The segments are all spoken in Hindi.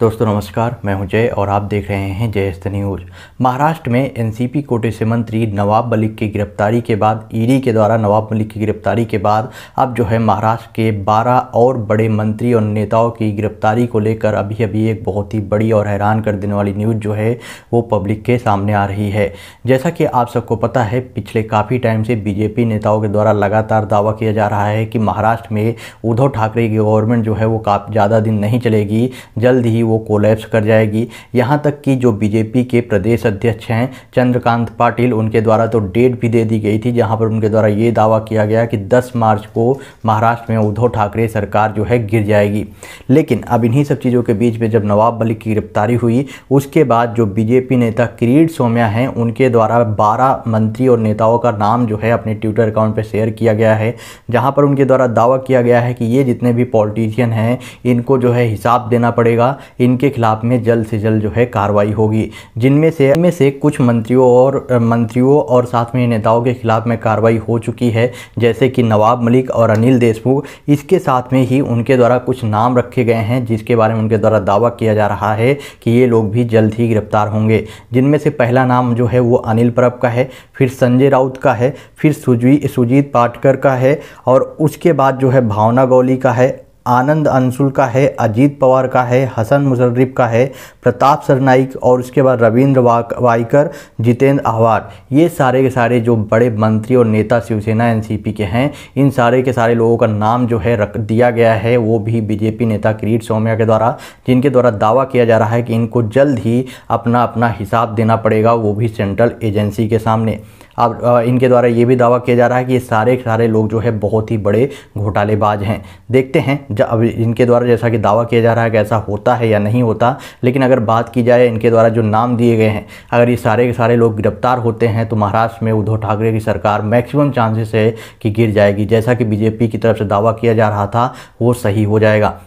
दोस्तों नमस्कार मैं हूं जय और आप देख रहे हैं जय एस न्यूज महाराष्ट्र में एनसीपी कोटे से मंत्री नवाब मलिक की गिरफ्तारी के बाद ईडी के द्वारा नवाब मलिक की गिरफ्तारी के बाद अब जो है महाराष्ट्र के 12 और बड़े मंत्री और नेताओं की गिरफ्तारी को लेकर अभी अभी एक बहुत ही बड़ी और हैरान कर देने वाली न्यूज़ जो है वो पब्लिक के सामने आ रही है जैसा कि आप सबको पता है पिछले काफ़ी टाइम से बीजेपी नेताओं के द्वारा लगातार दावा किया जा रहा है कि महाराष्ट्र में उद्धव ठाकरे की गवर्नमेंट जो है वो काफ़ी ज़्यादा दिन नहीं चलेगी जल्द ही जाएगी वो कोलैप्स कर जाएगी यहाँ तक कि जो बीजेपी के प्रदेश अध्यक्ष हैं चंद्रकांत पाटिल उनके द्वारा तो डेट भी दे दी गई थी जहाँ पर उनके द्वारा ये दावा किया गया कि 10 मार्च को महाराष्ट्र में उद्धव ठाकरे सरकार जो है गिर जाएगी लेकिन अब इन्हीं सब चीज़ों के बीच में जब नवाब मलिक की गिरफ्तारी हुई उसके बाद जो बीजेपी नेता किरीट सोम्या हैं उनके द्वारा बारह मंत्री और नेताओं का नाम जो है अपने ट्विटर अकाउंट पर शेयर किया गया है जहाँ पर उनके द्वारा दावा किया गया है कि ये जितने भी पॉलिटिशियन हैं इनको जो है हिसाब देना पड़ेगा इनके खिलाफ में जल्द से जल्द जो है कार्रवाई होगी जिनमें से इनमें से कुछ मंत्रियों और मंत्रियों और साथ में नेताओं के खिलाफ में कार्रवाई हो चुकी है जैसे कि नवाब मलिक और अनिल देशमुख इसके साथ में ही उनके द्वारा कुछ नाम रखे गए हैं जिसके बारे में उनके द्वारा दावा किया जा रहा है कि ये लोग भी जल्द ही गिरफ्तार होंगे जिनमें से पहला नाम जो है वो अनिल परब का है फिर संजय राउत का है फिर सुजी सुजीत पाटकर का है और उसके बाद जो है भावना गौली का है आनंद अंशुल का है अजीत पवार का है हसन मुशर्रफ का है प्रताप सरनाइक और उसके बाद रविंद्र वाइकर जितेंद्र आहवार ये सारे के सारे जो बड़े मंत्री और नेता शिवसेना एनसीपी के हैं इन सारे के सारे लोगों का नाम जो है रख दिया गया है वो भी बीजेपी नेता किरीट सौम्या के द्वारा जिनके द्वारा दावा किया जा रहा है कि इनको जल्द ही अपना अपना हिसाब देना पड़ेगा वो भी सेंट्रल एजेंसी के सामने अब इनके द्वारा ये भी दावा किया जा रहा है कि ये सारे सारे लोग जो है बहुत ही बड़े घोटालेबाज हैं देखते हैं जब अब इनके द्वारा जैसा कि दावा किया जा रहा है कि ऐसा होता है या नहीं होता लेकिन अगर बात की जाए इनके द्वारा जो नाम दिए गए हैं अगर ये सारे के सारे लोग गिरफ्तार होते हैं तो महाराष्ट्र में उद्धव ठाकरे की सरकार मैक्सिमम चांसेस है कि गिर जाएगी जैसा कि बीजेपी की तरफ से दावा किया जा रहा था वो सही हो जाएगा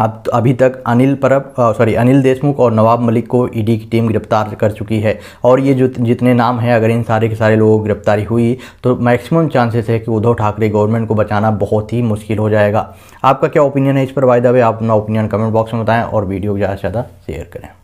अब अभी तक अनिल परब सॉरी अनिल देशमुख और नवाब मलिक को ईडी e की टीम गिरफ्तार कर चुकी है और ये जो जितने नाम हैं अगर इन सारे के सारे लोगों की गिरफ्तारी हुई तो मैक्सिमम चांसेस है कि उद्धव ठाकरे गवर्नमेंट को बचाना बहुत ही मुश्किल हो जाएगा आपका क्या ओपिनियन है इस पर वायदा वे आप अपना ओपिनियन कमेंट बॉक्स में बताएं और वीडियो को ज़्यादा से ज़्यादा शेयर करें